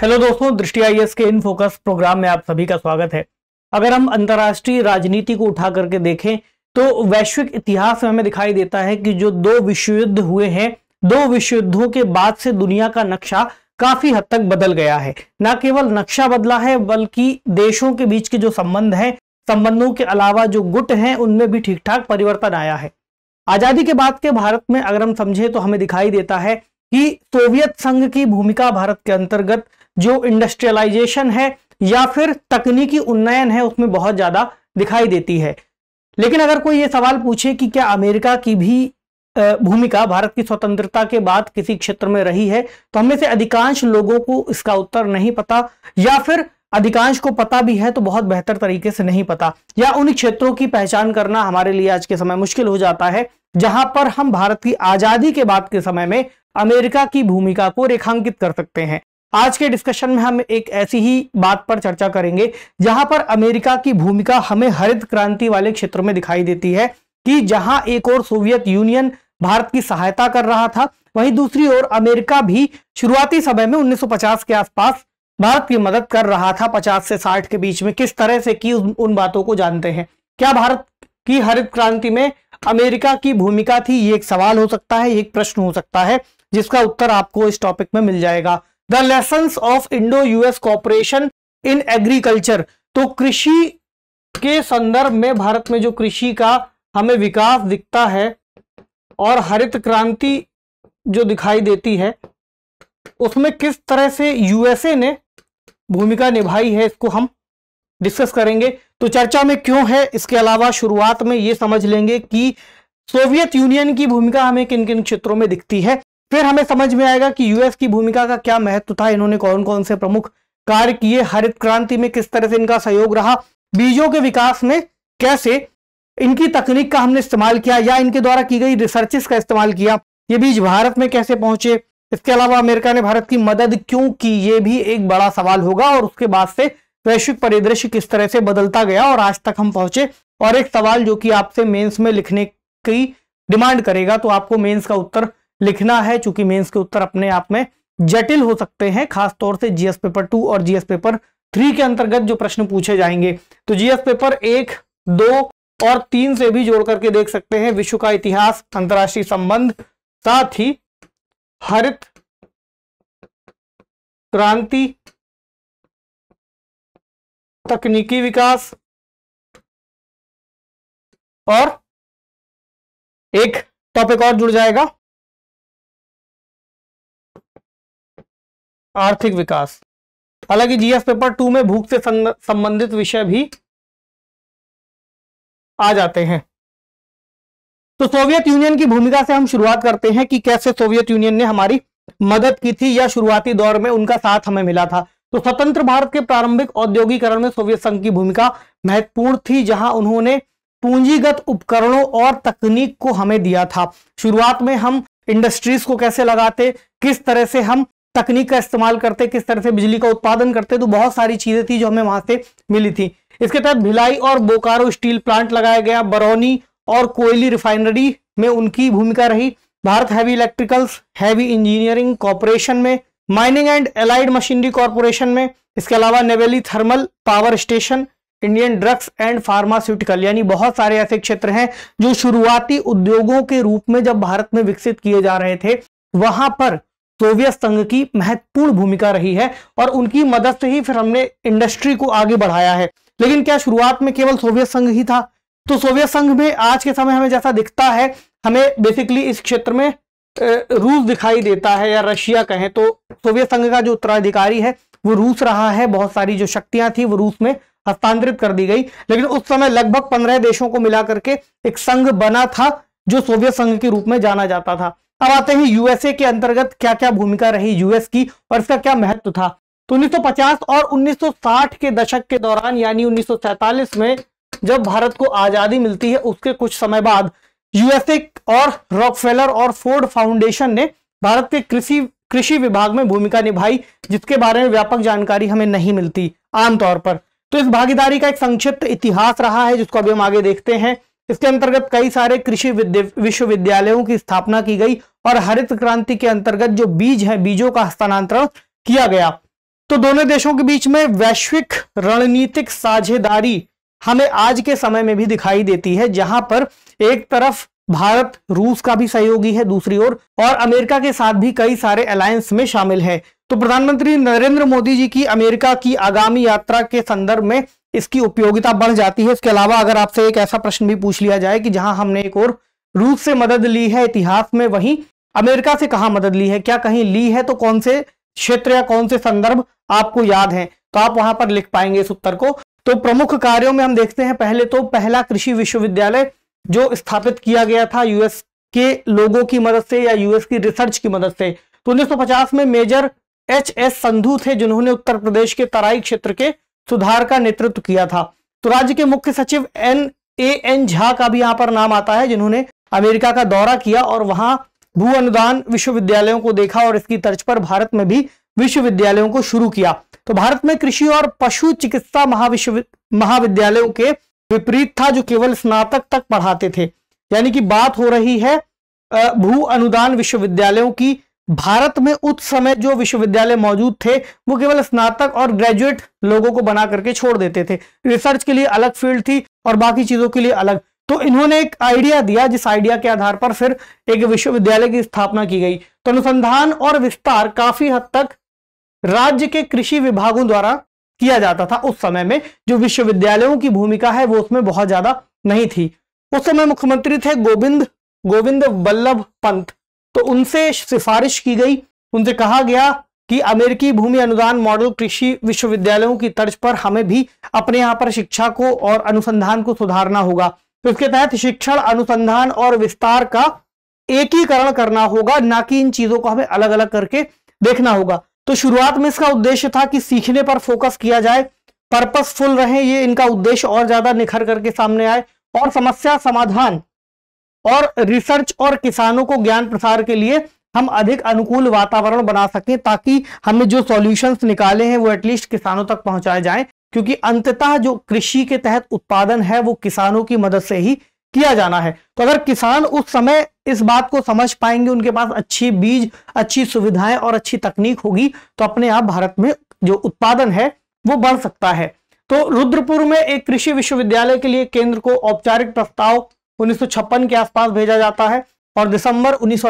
hello दोस्तों दृष्टि आई के इन फोकस प्रोग्राम में आप सभी का स्वागत है अगर हम अंतर्राष्ट्रीय राजनीति को उठा करके देखें तो वैश्विक इतिहास में हमें दिखाई देता है कि जो दो विश्व युद्ध हुए हैं दो विश्व युद्धों के बाद से दुनिया का नक्शा काफी हद तक बदल गया है न केवल नक्शा बदला है बल्कि देशों के बीच के जो संबंध है संबंधों के अलावा जो गुट हैं उनमें भी ठीक ठाक परिवर्तन आया है आजादी के बाद के भारत में अगर हम समझे तो हमें दिखाई देता है कि सोवियत संघ की भूमिका भारत के अंतर्गत जो इंडस्ट्रियलाइजेशन है या फिर तकनीकी उन्नयन है उसमें बहुत ज़्यादा दिखाई देती है लेकिन अगर कोई ये सवाल पूछे कि क्या अमेरिका की भी भूमिका भारत की स्वतंत्रता के बाद किसी क्षेत्र में रही है तो हमें से अधिकांश लोगों को इसका उत्तर नहीं पता या फिर अधिकांश को पता भी है तो बहुत बेहतर तरीके से नहीं पता या उन क्षेत्रों की पहचान करना हमारे लिए आज के समय मुश्किल हो जाता है जहां पर हम भारत की आजादी के बाद के समय में अमेरिका की भूमिका को रेखांकित कर सकते हैं आज के डिस्कशन में हम एक ऐसी ही बात पर चर्चा करेंगे जहां पर अमेरिका की भूमिका हमें हरित क्रांति वाले क्षेत्र में दिखाई देती है कि जहां एक और सोवियत यूनियन भारत की सहायता कर रहा था वहीं दूसरी ओर अमेरिका भी शुरुआती समय में 1950 के आसपास भारत की मदद कर रहा था 50 से 60 के बीच में किस तरह से की उन बातों को जानते हैं क्या भारत की हरित क्रांति में अमेरिका की भूमिका थी ये एक सवाल हो सकता है ये एक प्रश्न हो सकता है जिसका उत्तर आपको इस टॉपिक में मिल जाएगा the lesson of Indo US cooperation in agriculture तो कृषि के संदर्भ में भारत में जो कृषि का हमें विकास दिखता है और हरित क्रांति जो दिखाई देती है उसमें किस तरह से यूएसए ने भूमिका निभाई है इसको हम डिस्कस करेंगे तो चर्चा में क्यों है इसके अलावा शुरुआत में ये समझ लेंगे कि सोवियत यूनियन की भूमिका हमें किन किन क्षेत्रों में दिखती है फिर हमें समझ में आएगा कि यूएस की भूमिका का क्या महत्व था इन्होंने कौन कौन से प्रमुख कार्य किए हरित क्रांति में किस तरह से इनका सहयोग रहा बीजों के विकास में कैसे इनकी तकनीक का हमने इस्तेमाल किया या इनके द्वारा की गई रिसर्चेस का इस्तेमाल किया ये बीज भारत में कैसे पहुंचे इसके अलावा अमेरिका ने भारत की मदद क्यों की ये भी एक बड़ा सवाल होगा और उसके बाद से वैश्विक परिदृश्य किस तरह से बदलता गया और आज तक हम पहुंचे और एक सवाल जो कि आपसे मेंस में लिखने की डिमांड करेगा तो आपको मेंस का उत्तर लिखना है चूंकि मेंस के उत्तर अपने आप में जटिल हो सकते हैं खासतौर से जीएस पेपर टू और जीएस पेपर थ्री के अंतर्गत जो प्रश्न पूछे जाएंगे तो जीएस पेपर एक दो और तीन से भी जोड़ करके देख सकते हैं विश्व का इतिहास अंतर्राष्ट्रीय संबंध साथ ही हरित क्रांति तकनीकी विकास और एक टॉपिक और जुड़ जाएगा आर्थिक विकास हालांकि जीएस पेपर टू में भूख से संबंधित विषय भी आ जाते हैं तो सोवियत यूनियन की भूमिका से हम शुरुआत करते हैं कि कैसे सोवियत यूनियन ने हमारी मदद की थी या शुरुआती दौर में उनका साथ हमें मिला था तो स्वतंत्र भारत के प्रारंभिक औद्योगिकरण में सोवियत संघ की भूमिका महत्वपूर्ण थी जहां उन्होंने पूंजीगत उपकरणों और तकनीक को हमें दिया था शुरुआत में हम इंडस्ट्रीज को कैसे लगाते किस तरह से हम तकनीक का इस्तेमाल करते किस तरह से बिजली का उत्पादन करते तो बहुत सारी चीजें थी जो हमें वहां से मिली थी इसके तहत भिलाई और बोकारो स्टील प्लांट लगाया गया बरौनी और कोयली रिफाइनरी में उनकी भूमिका रही Bharat heavy electricals heavy engineering corporation में mining and allied machinery corporation में इसके अलावा Neyveli thermal power station Indian drugs and pharmaceutical यानी बहुत सारे ऐसे क्षेत्र हैं जो शुरुआती उद्योगों के रूप में जब भारत में विकसित किए जा रहे थे वहां पर सोवियत संघ की महत्वपूर्ण भूमिका रही है और उनकी मदद से ही फिर हमने इंडस्ट्री को आगे बढ़ाया है लेकिन क्या शुरुआत में केवल सोवियत संघ ही था तो सोवियत संघ में आज के समय हमें जैसा दिखता है हमें बेसिकली इस क्षेत्र में रूस दिखाई देता है या रशिया कहें तो सोवियत संघ का जो उत्तराधिकारी है वो रूस रहा है बहुत सारी जो शक्तियां थी वो रूस में हस्तांतरित कर दी गई लेकिन उस समय लगभग पंद्रह देशों को मिलाकर के एक संघ बना था जो सोवियत संघ के रूप में जाना जाता था अब आते हैं यूएसए के अंतर्गत क्या क्या भूमिका रही यूएस की और इसका क्या महत्व था तो 1950 और 1960 के दशक के दौरान यानी 1947 में जब भारत को आजादी मिलती है उसके कुछ समय बाद यूएसए और रॉकफेलर और फोर्ड फाउंडेशन ने भारत के कृषि कृषि विभाग में भूमिका निभाई जिसके बारे में व्यापक जानकारी हमें नहीं मिलती आमतौर पर तो इस भागीदारी का एक संक्षिप्त इतिहास रहा है जिसको अभी हम आगे देखते हैं इसके अंतर्गत कई सारे कृषि विश्वविद्यालयों की स्थापना की गई और हरित क्रांति के अंतर्गत जो बीज है बीजों का हस्तांतरण किया गया तो दोनों देशों के बीच में वैश्विक रणनीतिक साझेदारी हमें आज के समय में भी दिखाई देती है जहां पर एक तरफ भारत रूस का भी सहयोगी है दूसरी ओर और, और अमेरिका के साथ भी कई सारे अलायंस में शामिल है तो प्रधानमंत्री नरेंद्र मोदी जी की अमेरिका की आगामी यात्रा के संदर्भ में इसकी उपयोगिता बढ़ जाती है इसके अलावा अगर आपसे एक ऐसा प्रश्न भी पूछ लिया जाए कि जहां हमने एक और रूस से मदद ली है इतिहास में वहीं अमेरिका से कहा मदद ली है क्या कहीं ली है तो कौन से क्षेत्र या कौन से संदर्भ आपको याद है तो आप वहां पर लिख पाएंगे इस उत्तर को तो प्रमुख कार्यों में हम देखते हैं पहले तो पहला कृषि विश्वविद्यालय जो स्थापित किया गया था यूएस के लोगों की मदद से या यूएस की रिसर्च की मदद से तो 1950 में मेजर एच एस संधू थे जिन्होंने उत्तर प्रदेश के तराई क्षेत्र के सुधार का नेतृत्व किया था तो राज्य के मुख्य सचिव एन ए एन झा का भी यहां पर नाम आता है जिन्होंने अमेरिका का दौरा किया और वहां भू अनुदान विश्वविद्यालयों को देखा और इसकी तर्ज पर भारत में भी विश्वविद्यालयों को शुरू किया तो भारत में कृषि और पशु चिकित्सा महाविश्व महाविद्यालयों के विपरीत था जो केवल स्नातक तक पढ़ाते थे यानी कि बात हो रही है भू अनुदान विश्वविद्यालयों की भारत में उस समय जो विश्वविद्यालय मौजूद थे वो केवल स्नातक और ग्रेजुएट लोगों को बना करके छोड़ देते थे रिसर्च के लिए अलग फील्ड थी और बाकी चीजों के लिए अलग तो इन्होंने एक आइडिया दिया जिस आइडिया के आधार पर फिर एक विश्वविद्यालय की स्थापना की गई तो अनुसंधान और विस्तार काफी हद तक राज्य के कृषि विभागों द्वारा किया जाता था उस समय में जो विश्वविद्यालयों की भूमिका है वो उसमें बहुत ज्यादा नहीं थी उस समय मुख्यमंत्री थे गोविंद गोविंद वल्लभ पंत तो उनसे सिफारिश की गई उनसे कहा गया कि अमेरिकी भूमि अनुदान मॉडल कृषि विश्वविद्यालयों की तर्ज पर हमें भी अपने यहाँ पर शिक्षा को और अनुसंधान को सुधारना होगा तो इसके तहत शिक्षण अनुसंधान और विस्तार का एकीकरण करना होगा ना कि इन चीजों को हमें अलग अलग करके देखना होगा तो शुरुआत में इसका उद्देश्य था कि सीखने पर फोकस किया जाए पर्पसफुल रहे ये इनका उद्देश्य और ज्यादा निखर करके सामने आए और समस्या समाधान और रिसर्च और किसानों को ज्ञान प्रसार के लिए हम अधिक अनुकूल वातावरण बना सकें ताकि हमने जो सॉल्यूशंस निकाले हैं वो एटलीस्ट किसानों तक पहुंचाए जाएं क्योंकि अंततः जो कृषि के तहत उत्पादन है वो किसानों की मदद से ही किया जाना है तो अगर किसान उस समय इस बात को समझ पाएंगे उनके पास अच्छे बीज अच्छी सुविधाएं और अच्छी तकनीक होगी तो अपने आप भारत में जो उत्पादन है वो बढ़ सकता है तो रुद्रपुर में एक कृषि विश्वविद्यालय के लिए केंद्र को औपचारिक प्रस्ताव उन्नीस के आसपास भेजा जाता है और दिसंबर उन्नीस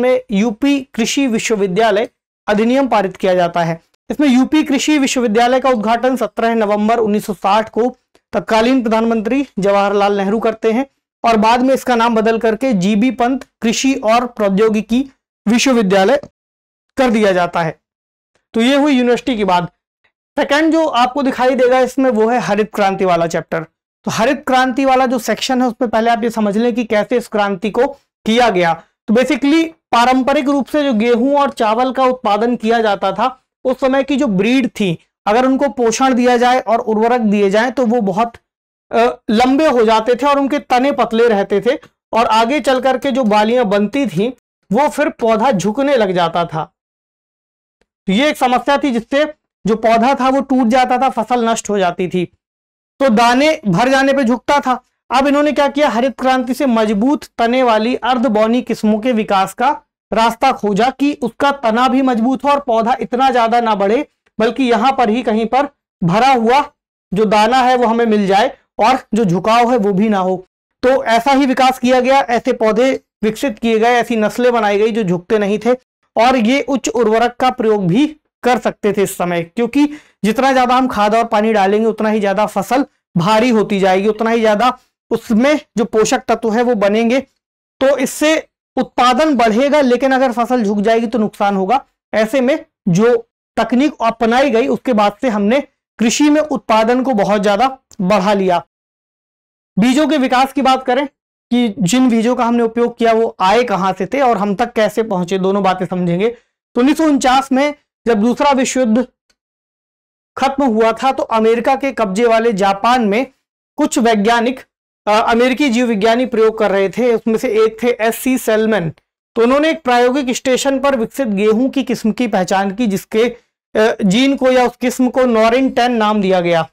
में यूपी कृषि विश्वविद्यालय अधिनियम पारित किया जाता है इसमें यूपी कृषि विश्वविद्यालय का उद्घाटन 17 नवंबर 1960 को तत्कालीन प्रधानमंत्री जवाहरलाल नेहरू करते हैं और बाद में इसका नाम बदल करके जीबी पंत कृषि और प्रौद्योगिकी विश्वविद्यालय कर दिया जाता है तो ये हुई यूनिवर्सिटी की बात सेकेंड जो आपको दिखाई देगा इसमें वो है हरित क्रांति वाला चैप्टर तो हरित क्रांति वाला जो सेक्शन है उसमें पहले आप ये समझ लें कि कैसे इस क्रांति को किया गया तो बेसिकली पारंपरिक रूप से जो गेहूं और चावल का उत्पादन किया जाता था उस समय की जो ब्रीड थी अगर उनको पोषण दिया जाए और उर्वरक दिए जाए तो वो बहुत लंबे हो जाते थे और उनके तने पतले रहते थे और आगे चल करके जो बालियां बनती थी वो फिर पौधा झुकने लग जाता था तो ये एक समस्या थी जिससे जो पौधा था वो टूट जाता था फसल नष्ट हो जाती थी तो दाने भर जाने पे झुकता था अब इन्होंने क्या किया हरित क्रांति से मजबूत तने वाली अर्धबौनी किस्मों के विकास का रास्ता खोजा कि उसका तना भी मजबूत हो और पौधा इतना ज्यादा ना बढ़े बल्कि यहां पर ही कहीं पर भरा हुआ जो दाना है वो हमें मिल जाए और जो झुकाव है वो भी ना हो तो ऐसा ही विकास किया गया ऐसे पौधे विकसित किए गए ऐसी नस्लें बनाई गई जो झुकते नहीं थे और ये उच्च उर्वरक का प्रयोग भी कर सकते थे इस समय क्योंकि जितना ज्यादा हम खाद और पानी डालेंगे उतना ही ज्यादा फसल भारी होती जाएगी उतना ही ज्यादा उसमें जो पोषक तत्व है वो बनेंगे तो इससे उत्पादन बढ़ेगा लेकिन अगर फसल झुक जाएगी तो नुकसान होगा ऐसे में जो तकनीक अपनाई गई उसके बाद से हमने कृषि में उत्पादन को बहुत ज्यादा बढ़ा लिया बीजों के विकास की बात करें कि जिन बीजों का हमने उपयोग किया वो आए कहां से थे और हम तक कैसे पहुंचे दोनों बातें समझेंगे तो उन्नीस में जब दूसरा विश्व युद्ध खत्म हुआ था तो अमेरिका के कब्जे वाले जापान में कुछ वैज्ञानिक अमेरिकी जीव विज्ञानी प्रयोग कर रहे थे उसमें से एक थे एस सी सेलमैन तो उन्होंने एक प्रायोगिक स्टेशन पर विकसित गेहूं की किस्म की पहचान की जिसके जीन को या उस किस्म को नॉरिन टेन नाम दिया गया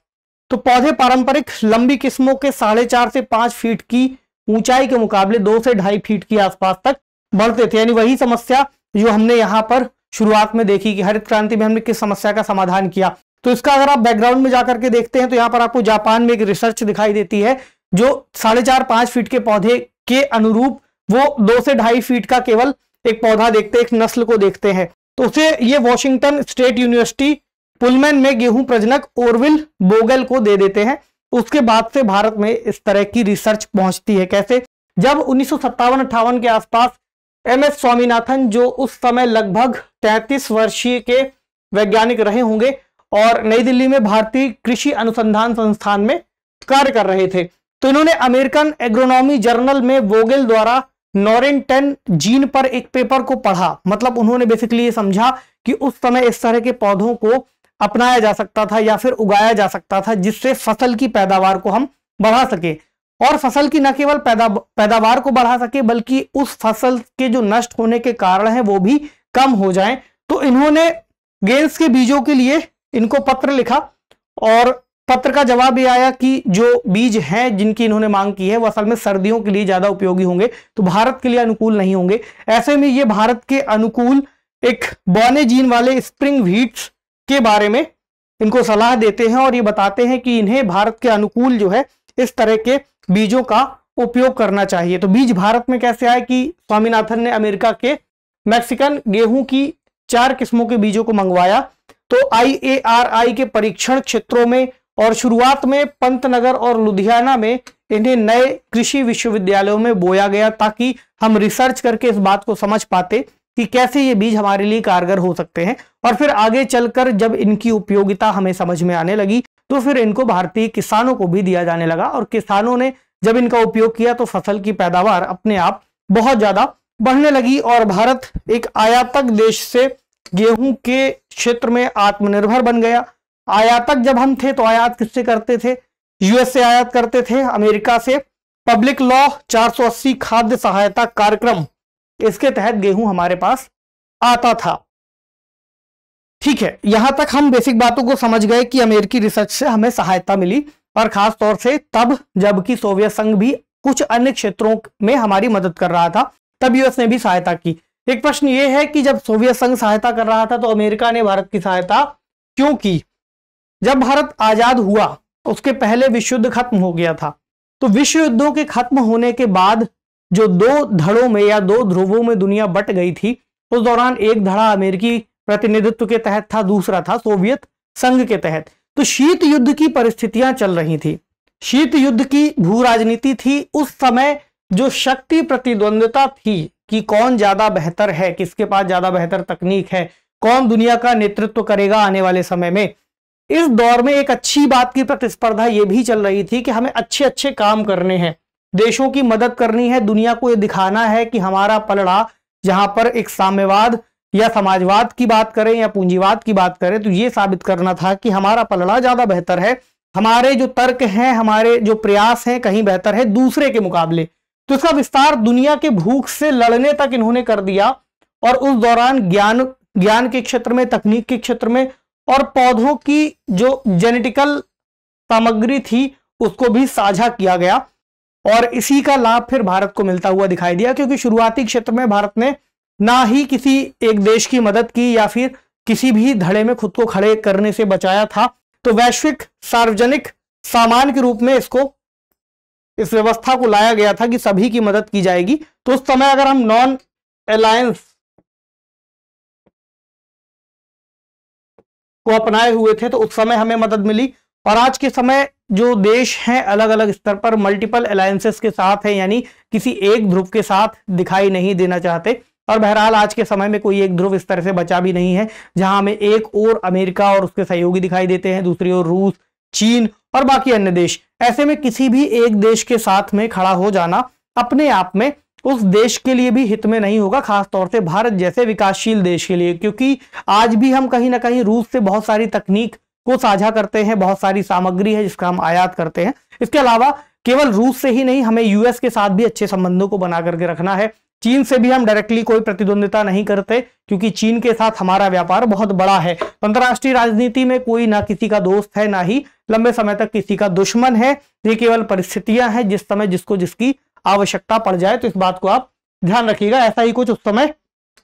तो पौधे पारंपरिक लंबी किस्मों के साढ़े चार से पांच फीट की ऊंचाई के मुकाबले दो से ढाई फीट के आसपास तक बढ़ते थे यानी वही समस्या जो हमने यहां पर शुरुआत में देखी कि हरित क्रांति में हमने किस समस्या का समाधान किया तो इसका अगर आप बैकग्राउंड में जाकर के देखते हैं तो यहाँ पर आपको जापान में एक रिसर्च दिखाई देती है जो साढ़े चार पांच फीट के पौधे के अनुरूप वो दो से ढाई फीट का केवल एक पौधा देखते एक नस्ल को देखते हैं तो उसे ये वॉशिंगटन स्टेट यूनिवर्सिटी पुलमैन में गेहूं प्रजनक ओरविल बोगल को दे देते हैं उसके बाद से भारत में इस तरह की रिसर्च पहुंचती है कैसे जब उन्नीस सौ के आसपास एम एस स्वामीनाथन जो उस समय लगभग 33 वर्षीय के वैज्ञानिक रहे होंगे और नई दिल्ली में भारतीय कृषि अनुसंधान संस्थान में कार्य कर रहे थे तो इन्होंने अमेरिकन एग्रोनॉमी जर्नल में वोगेल द्वारा नॉरेंटेन टेन जीन पर एक पेपर को पढ़ा मतलब उन्होंने बेसिकली ये समझा कि उस समय इस तरह के पौधों को अपनाया जा सकता था या फिर उगाया जा सकता था जिससे फसल की पैदावार को हम बढ़ा सके और फसल की न केवल पैदा पैदावार को बढ़ा सके बल्कि उस फसल के जो नष्ट होने के कारण है वो भी कम हो जाए तो इन्होंने गेंस के बीजों के लिए इनको पत्र लिखा और पत्र का जवाब ये आया कि जो बीज हैं जिनकी इन्होंने मांग की है वो असल में सर्दियों के लिए ज्यादा उपयोगी होंगे तो भारत के लिए अनुकूल नहीं होंगे ऐसे में ये भारत के अनुकूल एक बौने जीन वाले स्प्रिंग व्हीट्स के बारे में इनको सलाह देते हैं और ये बताते हैं कि इन्हें भारत के अनुकूल जो है इस तरह के बीजों का उपयोग करना चाहिए तो बीज भारत में कैसे आए कि स्वामीनाथन ने अमेरिका के मैक्सिकन गेहूं की चार किस्मों के बीजों को मंगवाया तो आई के परीक्षण क्षेत्रों में और शुरुआत में पंतनगर और लुधियाना में इन्हें नए कृषि विश्वविद्यालयों में बोया गया ताकि हम रिसर्च करके इस बात को समझ पाते कि कैसे ये बीज हमारे लिए कारगर हो सकते हैं और फिर आगे चलकर जब इनकी उपयोगिता हमें समझ में आने लगी तो फिर इनको भारतीय किसानों को भी दिया जाने लगा और किसानों ने जब इनका उपयोग किया तो फसल की पैदावार अपने आप बहुत ज्यादा बढ़ने लगी और भारत एक आयातक देश से गेहूं के क्षेत्र में आत्मनिर्भर बन गया आयातक जब हम थे तो आयात किससे करते थे यूएस से आयात करते थे अमेरिका से पब्लिक लॉ 480 खाद्य सहायता कार्यक्रम इसके तहत गेहूं हमारे पास आता था ठीक है यहां तक हम बेसिक बातों को समझ गए कि अमेरिकी रिसर्च से हमें सहायता मिली और खास तौर से तब जबकि सोवियत संघ भी कुछ अन्य क्षेत्रों में हमारी मदद कर रहा था तब यूएस ने भी सहायता की एक प्रश्न यह है कि जब सोवियत संघ सहायता कर रहा था तो अमेरिका ने भारत की सहायता क्यों की जब भारत आजाद हुआ उसके पहले विश्व युद्ध खत्म हो गया था तो विश्व युद्धों के खत्म होने के बाद जो दो धड़ों में या दो ध्रुवों में दुनिया बट गई थी उस दौरान एक धड़ा अमेरिकी प्रतिनिधित्व के तहत था दूसरा था सोवियत संघ के तहत तो शीत युद्ध की परिस्थितियां चल रही थी शीत युद्ध की भू राजनीति थी उस समय जो शक्ति प्रतिद्वंदता थी कि कौन ज्यादा बेहतर है किसके पास ज्यादा बेहतर तकनीक है कौन दुनिया का नेतृत्व करेगा आने वाले समय में इस दौर में एक अच्छी बात की प्रतिस्पर्धा यह भी चल रही थी कि हमें अच्छे अच्छे काम करने हैं देशों की मदद करनी है दुनिया को यह दिखाना है कि हमारा पलड़ा जहां पर एक साम्यवाद या समाजवाद की बात करें या पूंजीवाद की बात करें तो ये साबित करना था कि हमारा पलड़ा ज्यादा बेहतर है हमारे जो तर्क हैं हमारे जो प्रयास हैं कहीं बेहतर है दूसरे के मुकाबले तो इसका विस्तार दुनिया के भूख से लड़ने तक इन्होंने कर दिया और उस दौरान ज्ञान ज्ञान के क्षेत्र में तकनीक के क्षेत्र में और पौधों की जो जेनेटिकल सामग्री थी उसको भी साझा किया गया और इसी का लाभ फिर भारत को मिलता हुआ दिखाई दिया क्योंकि शुरुआती क्षेत्र में भारत ने ना ही किसी एक देश की मदद की या फिर किसी भी धड़े में खुद को खड़े करने से बचाया था तो वैश्विक सार्वजनिक सामान के रूप में इसको इस व्यवस्था को लाया गया था कि सभी की मदद की जाएगी तो उस समय अगर हम नॉन अलायंस को अपनाए हुए थे तो उस समय हमें मदद मिली और आज के समय जो देश हैं अलग अलग स्तर पर मल्टीपल अलायंसेस के साथ हैं यानी किसी एक ध्रुव के साथ दिखाई नहीं देना चाहते और बहरहाल आज के समय में कोई एक ध्रुव इस तरह से बचा भी नहीं है जहां हमें एक और अमेरिका और उसके सहयोगी दिखाई देते हैं दूसरी ओर रूस चीन और बाकी अन्य देश ऐसे में किसी भी एक देश के साथ में खड़ा हो जाना अपने आप में उस देश के लिए भी हित में नहीं होगा खासतौर से भारत जैसे विकासशील देश के लिए क्योंकि आज भी हम कहीं ना कहीं रूस से बहुत सारी तकनीक को साझा करते हैं बहुत सारी सामग्री है जिसका हम आयात करते हैं इसके अलावा केवल रूस से ही नहीं हमें यूएस के साथ भी अच्छे संबंधों को बना करके रखना है चीन से भी हम डायरेक्टली कोई प्रतिद्वंदिता नहीं करते क्योंकि चीन के साथ हमारा व्यापार बहुत बड़ा है अंतर्राष्ट्रीय राजनीति में कोई ना किसी का दोस्त है ना ही लंबे समय तक किसी का दुश्मन है ये केवल परिस्थितियां हैं जिस समय जिसको जिसकी आवश्यकता पड़ जाए तो इस बात को आप ध्यान रखिएगा ऐसा ही कुछ उस समय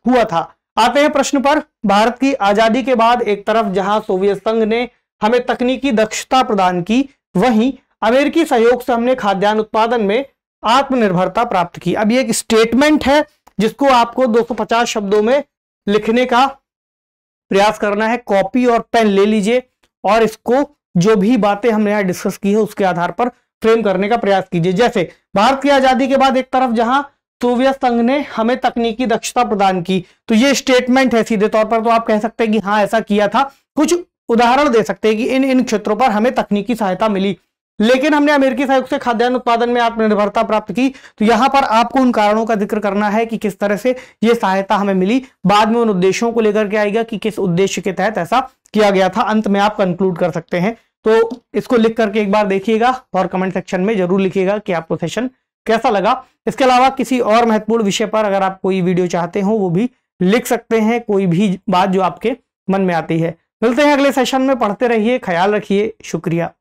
हुआ था आते हैं प्रश्न पर भारत की आजादी के बाद एक तरफ जहां सोवियत संघ ने हमें तकनीकी दक्षता प्रदान की वहीं अमेरिकी सहयोग से हमने खाद्यान्न उत्पादन में आत्मनिर्भरता प्राप्त की अब ये एक स्टेटमेंट है जिसको आपको 250 शब्दों में लिखने का प्रयास करना है कॉपी और पेन ले लीजिए और इसको जो भी बातें हमने यहाँ डिस्कस की है उसके आधार पर फ्रेम करने का प्रयास कीजिए जैसे भारत की आजादी के बाद एक तरफ जहां सोवियत संघ ने हमें तकनीकी दक्षता प्रदान की तो ये स्टेटमेंट है सीधे तौर पर तो आप कह सकते हैं कि हाँ ऐसा किया था कुछ उदाहरण दे सकते हैं कि इन इन क्षेत्रों पर हमें तकनीकी सहायता मिली लेकिन हमने अमेरिकी सहयोग से खाद्यान्न उत्पादन में आत्मनिर्भरता प्राप्त की तो यहां पर आपको उन कारणों का जिक्र करना है कि किस तरह से ये सहायता हमें मिली बाद में उन उद्देश्यों को लेकर के आएगा कि किस उद्देश्य के तहत ऐसा किया गया था अंत में आप कंक्लूड कर सकते हैं तो इसको लिख करके एक बार देखिएगा और कमेंट सेक्शन में जरूर लिखिएगा कि आपको सेशन कैसा लगा इसके अलावा किसी और महत्वपूर्ण विषय पर अगर आप कोई वीडियो चाहते हो वो भी लिख सकते हैं कोई भी बात जो आपके मन में आती है मिलते हैं अगले सेशन में पढ़ते रहिए ख्याल रखिए शुक्रिया